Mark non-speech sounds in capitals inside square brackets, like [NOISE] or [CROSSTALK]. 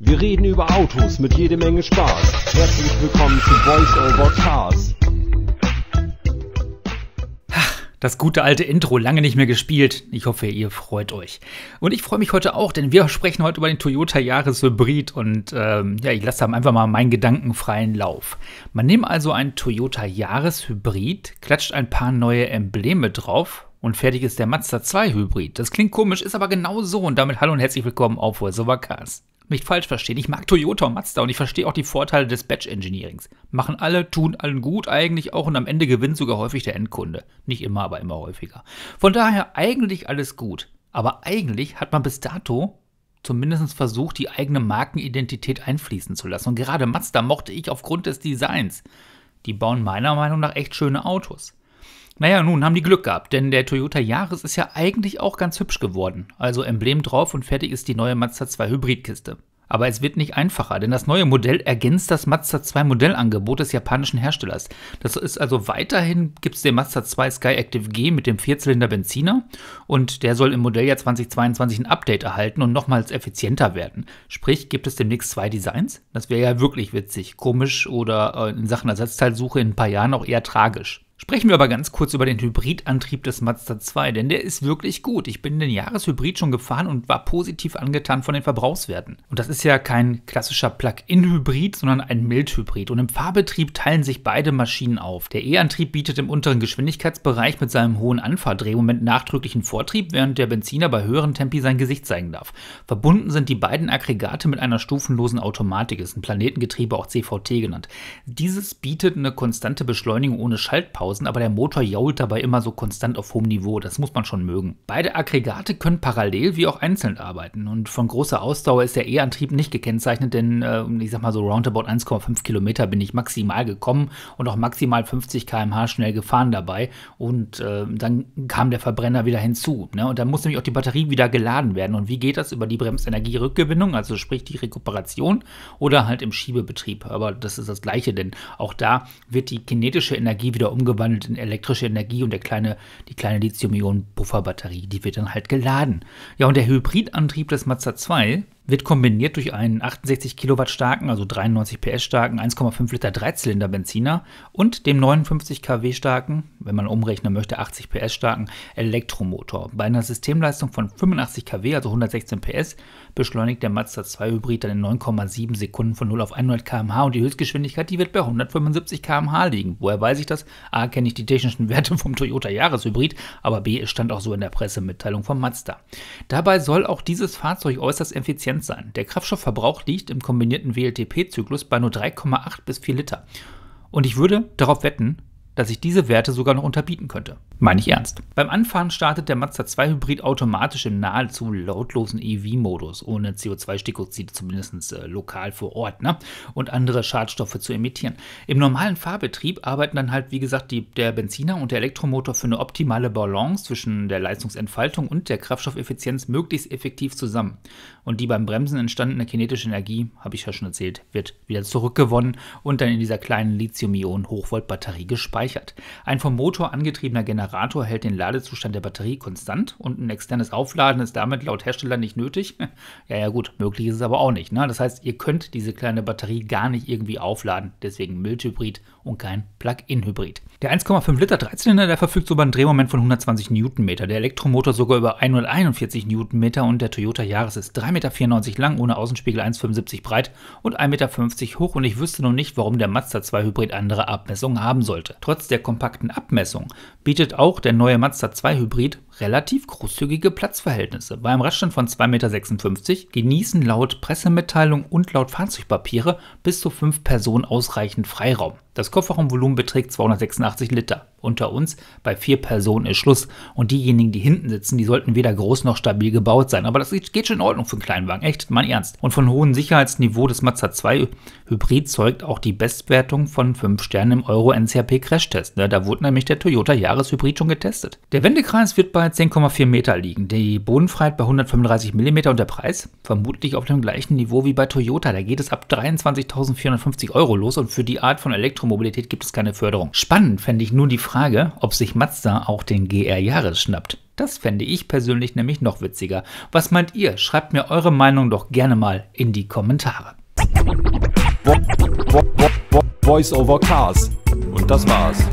Wir reden über Autos mit jede Menge Spaß. Herzlich willkommen zu Voice Over Cars. Das gute alte Intro, lange nicht mehr gespielt. Ich hoffe, ihr freut euch. Und ich freue mich heute auch, denn wir sprechen heute über den Toyota Jahreshybrid und ähm, ja, ich lasse einfach mal meinen Gedanken freien Lauf. Man nimmt also einen Toyota Jahreshybrid, klatscht ein paar neue Embleme drauf, und fertig ist der Mazda 2 Hybrid. Das klingt komisch, ist aber genau so. Und damit hallo und herzlich willkommen auf Voice Over Cars. Nicht falsch verstehen, ich mag Toyota und Mazda und ich verstehe auch die Vorteile des Batch Engineerings. Machen alle, tun allen gut eigentlich auch und am Ende gewinnt sogar häufig der Endkunde. Nicht immer, aber immer häufiger. Von daher eigentlich alles gut. Aber eigentlich hat man bis dato zumindest versucht, die eigene Markenidentität einfließen zu lassen. Und gerade Mazda mochte ich aufgrund des Designs. Die bauen meiner Meinung nach echt schöne Autos. Naja, nun haben die Glück gehabt, denn der Toyota Yaris ist ja eigentlich auch ganz hübsch geworden. Also Emblem drauf und fertig ist die neue Mazda 2 Hybridkiste. Aber es wird nicht einfacher, denn das neue Modell ergänzt das Mazda 2 Modellangebot des japanischen Herstellers. Das ist also weiterhin gibt es den Mazda 2 Sky Active G mit dem Vierzylinder Benziner und der soll im Modelljahr 2022 ein Update erhalten und nochmals effizienter werden. Sprich, gibt es demnächst zwei Designs? Das wäre ja wirklich witzig, komisch oder äh, in Sachen Ersatzteilsuche in ein paar Jahren auch eher tragisch. Sprechen wir aber ganz kurz über den Hybridantrieb des Mazda 2, denn der ist wirklich gut. Ich bin den Jahreshybrid schon gefahren und war positiv angetan von den Verbrauchswerten. Und das ist ja kein klassischer Plug-in-Hybrid, sondern ein Mild-Hybrid. Und im Fahrbetrieb teilen sich beide Maschinen auf. Der E-Antrieb bietet im unteren Geschwindigkeitsbereich mit seinem hohen Anfahrdrehmoment nachdrücklichen Vortrieb, während der Benziner bei höheren Tempi sein Gesicht zeigen darf. Verbunden sind die beiden Aggregate mit einer stufenlosen Automatik, ist ein Planetengetriebe auch CVT genannt. Dieses bietet eine konstante Beschleunigung ohne Schaltpause Jahrhunderttausend, aber der Motor jault dabei immer so konstant auf hohem Niveau, das muss man schon mögen. Beide Aggregate können parallel wie auch einzeln arbeiten und von großer Ausdauer ist der E-Antrieb nicht gekennzeichnet, denn äh, ich sag mal so roundabout 1,5 Kilometer bin ich maximal gekommen und auch maximal 50 km/h schnell gefahren dabei und äh, dann kam der Verbrenner wieder hinzu ne? und dann muss nämlich auch die Batterie wieder geladen werden und wie geht das? Über die Bremsenergierückgewinnung, also sprich die Rekuperation oder halt im Schiebebetrieb, aber das ist das gleiche, denn auch da wird die kinetische Energie wieder umgewandelt umgewandelt in elektrische Energie und der kleine, die kleine Lithium-Ionen-Pufferbatterie, die wird dann halt geladen. Ja, und der Hybridantrieb des Mazda 2, wird kombiniert durch einen 68 Kilowatt starken, also 93 PS starken 1,5 Liter Dreizylinder Benziner und dem 59 kW starken, wenn man umrechnen möchte, 80 PS starken Elektromotor. Bei einer Systemleistung von 85 kW, also 116 PS, beschleunigt der Mazda 2 Hybrid dann in 9,7 Sekunden von 0 auf 100 km/h und die Höchstgeschwindigkeit, die wird bei 175 km/h liegen. Woher weiß ich das? A, kenne ich die technischen Werte vom Toyota Jahreshybrid, aber B, es stand auch so in der Pressemitteilung von Mazda. Dabei soll auch dieses Fahrzeug äußerst effizient Prozent sein. Der Kraftstoffverbrauch liegt im kombinierten WLTP-Zyklus bei nur 3,8 bis 4 Liter. Und ich würde darauf wetten, dass ich diese Werte sogar noch unterbieten könnte. Meine ich ernst. Beim Anfahren startet der Mazda 2 Hybrid automatisch im nahezu lautlosen EV-Modus, ohne CO2-Stickoxide zumindest äh, lokal vor Ort ne? und andere Schadstoffe zu emittieren. Im normalen Fahrbetrieb arbeiten dann halt, wie gesagt, die, der Benziner und der Elektromotor für eine optimale Balance zwischen der Leistungsentfaltung und der Kraftstoffeffizienz möglichst effektiv zusammen. Und die beim Bremsen entstandene kinetische Energie, habe ich ja schon erzählt, wird wieder zurückgewonnen und dann in dieser kleinen Lithium-Ionen-Hochvolt-Batterie gespeichert. Ein vom Motor angetriebener Generator Generator hält den Ladezustand der Batterie konstant und ein externes Aufladen ist damit laut Hersteller nicht nötig. [LAUGHS] ja, ja gut, möglich ist es aber auch nicht. Ne? Das heißt, ihr könnt diese kleine Batterie gar nicht irgendwie aufladen, deswegen Mildhybrid und kein Plug-in-Hybrid. Der 1,5 Liter Dreizylinder, der verfügt über einen Drehmoment von 120 Newtonmeter, der Elektromotor sogar über 141 Newtonmeter und der Toyota Yaris ist 3,94 Meter lang, ohne Außenspiegel 1,75 breit und 1,50 Meter hoch und ich wüsste noch nicht, warum der Mazda 2 Hybrid andere Abmessungen haben sollte. Trotz der kompakten Abmessung bietet auch der neue Mazda 2 Hybrid relativ großzügige Platzverhältnisse. Bei einem Radstand von 2,56 Meter genießen laut Pressemitteilung und laut Fahrzeugpapiere bis zu fünf Personen ausreichend Freiraum. Das Kofferraumvolumen beträgt 286 Liter. Unter uns bei vier Personen ist Schluss. Und diejenigen, die hinten sitzen, die sollten weder groß noch stabil gebaut sein. Aber das geht schon in Ordnung für einen kleinen Wagen. Echt, mein Ernst. Und von hohem Sicherheitsniveau des Mazda 2 Hybrid zeugt auch die Bestwertung von 5 Sternen im Euro NCAP Crashtest. Ne, da wurde nämlich der Toyota Jahreshybrid schon getestet. Der Wendekreis wird bei 10,4 Meter liegen. Die Bodenfreiheit bei 135 mm und der Preis vermutlich auf dem gleichen Niveau wie bei Toyota. Da geht es ab 23.450 Euro los und für die Art von Elektromobilität gibt es keine Förderung. Spannend fände ich nur die Frage, ob sich Mazda auch den GR Jahres schnappt. Das fände ich persönlich nämlich noch witziger. Was meint ihr? Schreibt mir eure Meinung doch gerne mal in die Kommentare. Voice over Cars. Und das war's.